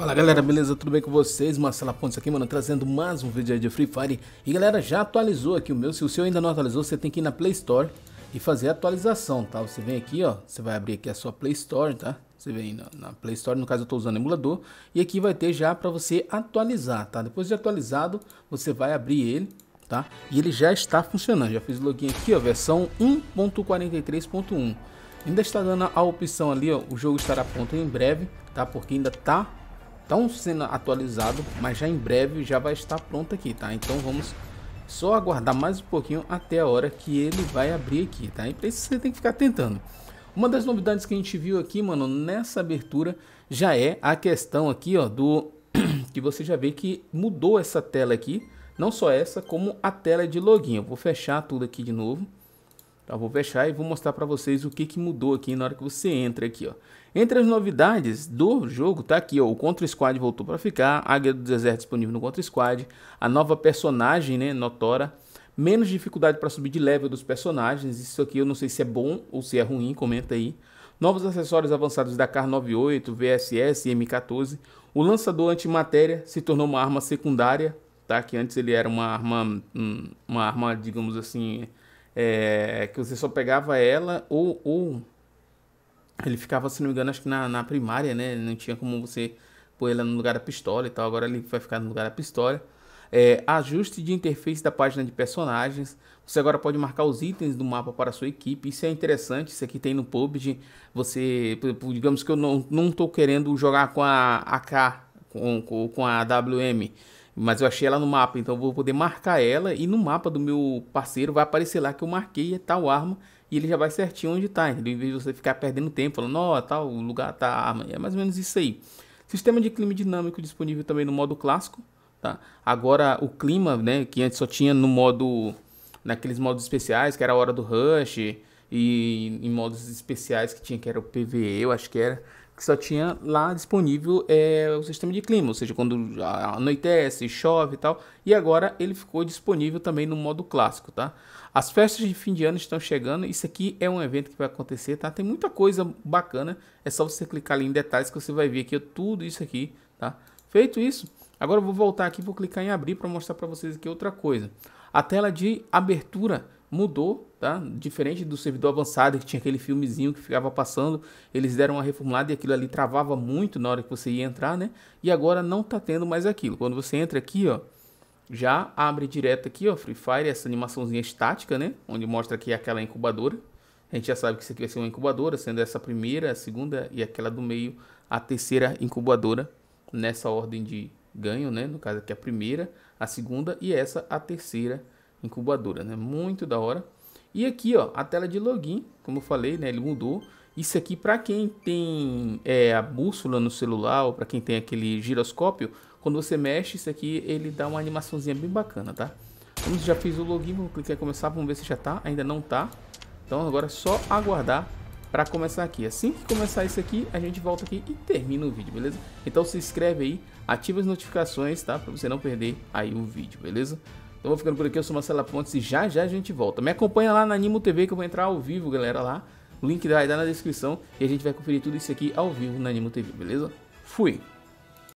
Fala galera, beleza? Tudo bem com vocês? Marcela Pontes aqui, mano, trazendo mais um vídeo aí de Free Fire. E galera, já atualizou aqui o meu. Se o seu ainda não atualizou, você tem que ir na Play Store e fazer a atualização, tá? Você vem aqui, ó, você vai abrir aqui a sua Play Store, tá? Você vem na, na Play Store, no caso eu estou usando emulador. E aqui vai ter já para você atualizar, tá? Depois de atualizado, você vai abrir ele, tá? E ele já está funcionando. Já fiz o login aqui, ó, versão 1.43.1. Ainda está dando a opção ali, ó, o jogo estará pronto em breve, tá? Porque ainda tá estão sendo atualizados, mas já em breve já vai estar pronto aqui, tá? Então vamos só aguardar mais um pouquinho até a hora que ele vai abrir aqui, tá? E então para isso você tem que ficar tentando. Uma das novidades que a gente viu aqui, mano, nessa abertura já é a questão aqui, ó, do que você já vê que mudou essa tela aqui, não só essa, como a tela de login. Eu vou fechar tudo aqui de novo. Tá, vou fechar e vou mostrar para vocês o que, que mudou aqui na hora que você entra aqui, ó. Entre as novidades do jogo, tá aqui, ó, o Contra Squad voltou para ficar, Águia do Deserto disponível no Contra Squad, a nova personagem, né, Notora, menos dificuldade para subir de level dos personagens, isso aqui eu não sei se é bom ou se é ruim, comenta aí. Novos acessórios avançados da Car 98, VSS e M14. O lançador antimatéria se tornou uma arma secundária, tá? Que antes ele era uma arma, hum, uma arma, digamos assim, é, que você só pegava ela ou, ou ele ficava, se não me engano, acho que na, na primária, né? Não tinha como você pôr ela no lugar da pistola e tal. Agora ele vai ficar no lugar da pistola. É, ajuste de interface da página de personagens. Você agora pode marcar os itens do mapa para a sua equipe. Isso é interessante. Isso aqui tem no PUBG. Você, digamos que eu não estou querendo jogar com a AK, com, com a WM. Mas eu achei ela no mapa, então vou poder marcar ela e no mapa do meu parceiro vai aparecer lá que eu marquei tal arma e ele já vai certinho onde está, entendeu? Em vez de você ficar perdendo tempo falando, ó, tal tá, lugar tá a arma. É mais ou menos isso aí. Sistema de clima dinâmico disponível também no modo clássico, tá? Agora o clima, né, que antes só tinha no modo naqueles modos especiais, que era a hora do rush e em modos especiais que tinha que era o PVE, eu acho que era que só tinha lá disponível é, o sistema de clima, ou seja, quando anoitece, chove e tal. E agora ele ficou disponível também no modo clássico, tá? As festas de fim de ano estão chegando. Isso aqui é um evento que vai acontecer, tá? Tem muita coisa bacana. É só você clicar ali em detalhes que você vai ver aqui tudo isso aqui, tá? Feito isso, agora eu vou voltar aqui, vou clicar em abrir para mostrar para vocês aqui outra coisa. A tela de abertura mudou, tá? Diferente do servidor avançado que tinha aquele filmezinho que ficava passando, eles deram uma reformulada e aquilo ali travava muito na hora que você ia entrar, né? E agora não tá tendo mais aquilo. Quando você entra aqui, ó, já abre direto aqui, ó, Free Fire, essa animaçãozinha estática, né? Onde mostra que é aquela incubadora. A gente já sabe que isso aqui vai ser uma incubadora, sendo essa primeira, a segunda e aquela do meio, a terceira incubadora nessa ordem de ganho, né? No caso aqui a primeira, a segunda e essa a terceira incubadora incubadora, né? Muito da hora. E aqui, ó, a tela de login, como eu falei, né? Ele mudou. Isso aqui para quem tem é, a bússola no celular ou para quem tem aquele giroscópio, quando você mexe isso aqui, ele dá uma animaçãozinha bem bacana, tá? já fiz o login, vou clicar em começar, vamos ver se já tá. Ainda não tá. Então agora é só aguardar para começar aqui. Assim que começar isso aqui, a gente volta aqui e termina o vídeo, beleza? Então se inscreve aí, ativa as notificações, tá? Para você não perder aí o vídeo, beleza? Então vou ficando por aqui, eu sou Marcela Pontes e já já a gente volta. Me acompanha lá na Animo TV que eu vou entrar ao vivo, galera, lá. O link vai dar na descrição e a gente vai conferir tudo isso aqui ao vivo na Animo TV, beleza? Fui!